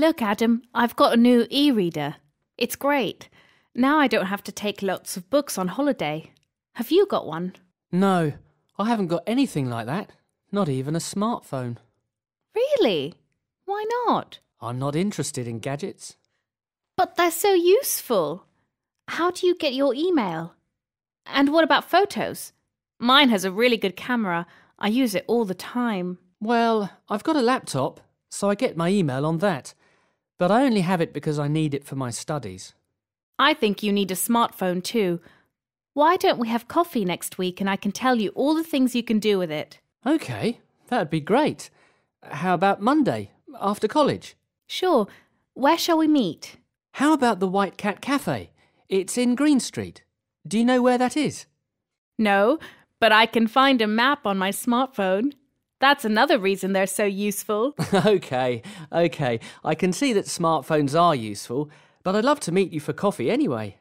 Look, Adam, I've got a new e reader. It's great. Now I don't have to take lots of books on holiday. Have you got one? No, I haven't got anything like that. Not even a smartphone. Really? Why not? I'm not interested in gadgets. But they're so useful. How do you get your email? And what about photos? Mine has a really good camera. I use it all the time. Well, I've got a laptop, so I get my email on that. But I only have it because I need it for my studies. I think you need a smartphone too. Why don't we have coffee next week and I can tell you all the things you can do with it? OK, that'd be great. How about Monday, after college? Sure. Where shall we meet? How about the White Cat Cafe? It's in Green Street. Do you know where that is? No, but I can find a map on my smartphone. That's another reason they're so useful. okay, okay. I can see that smartphones are useful, but I'd love to meet you for coffee anyway.